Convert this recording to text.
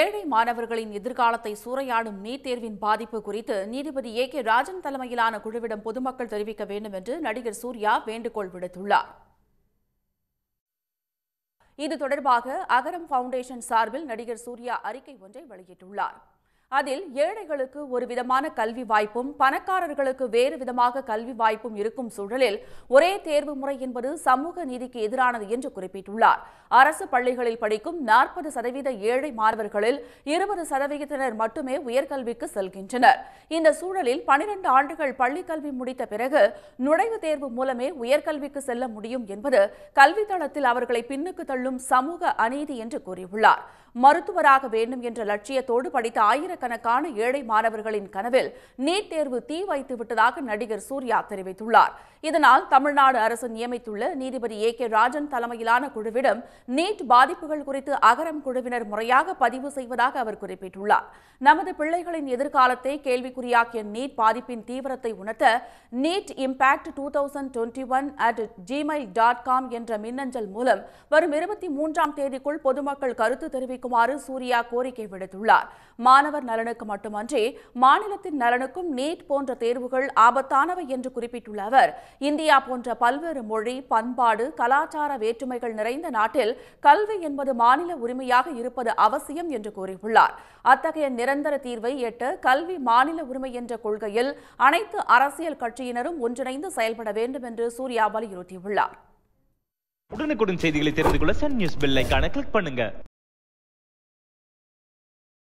ஏழை மாணவர்களின் எதிர்காலத்தை சூறையாடும் நீட் தேர்வின் பாதிப்பு குறித்து நீதிபதி ஏ கே ராஜன் தலைமையிலான குழுவிடம் பொதுமக்கள் தெரிவிக்க வேண்டும் என்று நடிகர் சூர்யா வேண்டுகோள் விடுத்துள்ளார் இது தொடர்பாக அகரம் ஃபவுண்டேஷன் சார்பில் நடிகர் சூர்யா அறிக்கை ஒன்றை வெளியிட்டுள்ளார் அதில் ஏழைகளுக்கு ஒரு விதமான கல்வி வாய்ப்பும் பணக்காரர்களுக்கு வேறு விதமாக கல்வி வாய்ப்பும் இருக்கும் சூழலில் ஒரே தேர்வு முறை என்பது சமூக நீதிக்கு எதிரானது என்று குறிப்பிட்டுள்ளார் அரசு பள்ளிகளில் படிக்கும் நாற்பது சதவீத ஏழை மாணவர்களில் இருபது சதவீதத்தினர் மட்டுமே உயர்கல்விக்கு செல்கின்றனர் இந்த சூழலில் பனிரெண்டு ஆண்டுகள் கல்வி முடித்த பிறகு நுழைவுத் தேர்வு மூலமே உயர்கல்விக்கு செல்ல முடியும் என்பது கல்வித்தளத்தில் அவர்களை பின்னுக்கு தள்ளும் சமூக அநீதி என்று கூறியுள்ளார் மருத்துவராக வேண்டும் என்ற லட்சியத்தோடு படித்த ஆயிரக்கணக்கான ஏழை மாணவர்களின் கனவில் நீட் தேர்வு தீ வைத்து விட்டதாக நடிகர் சூர்யா தெரிவித்துள்ளார் இதனால் தமிழ்நாடு அரசு நியமித்துள்ள நீதிபதி ஏ கே ராஜன் தலைமையிலான குழுவிடம் நீட் பாதிப்புகள் குறித்து அகரம் குழுவினர் முறையாக பதிவு செய்வதாக அவர் குறிப்பிட்டுள்ளார் நமது பிள்ளைகளின் எதிர்காலத்தை கேள்விக்குறியாக்கிய நீட் பாதிப்பின் தீவிரத்தை உணர்த்த NEET impact two thousand twenty one at Gmail dot com என்ற மின்னஞ்சல் மூலம் வரும் இருபத்தி மூன்றாம் தேதிக்குள் பொதுமக்கள் கருத்து தெரிவிக்க தெரிவிக்குமாறு சூர்யா கோரிக்கை விடுத்துள்ளார் மாணவர் நலனுக்கு மட்டுமன்றி மாநிலத்தின் நலனுக்கும் நீட் போன்ற தேர்வுகள் ஆபத்தானவை என்று குறிப்பிட்டுள்ள அவர் இந்தியா போன்ற பல்வேறு மொழி பண்பாடு கலாச்சார வேற்றுமைகள் நிறைந்த நாட்டில் கல்வி என்பது மாநில உரிமையாக இருப்பது அவசியம் என்று கூறியுள்ளார் அத்தகைய நிரந்தர தீர்வை எட்ட கல்வி மாநில உரிமை என்ற கொள்கையில் அனைத்து அரசியல் கட்சியினரும் ஒன்றிணைந்து செயல்பட வேண்டும் என்று சூர்யா வலியுறுத்தியுள்ளார் உடனுக்குடன் செய்திகளை தெரிந்து கொள்ள சன் நியூஸ் பெல் ஐக்கான கிளிக் பண்ணுங்க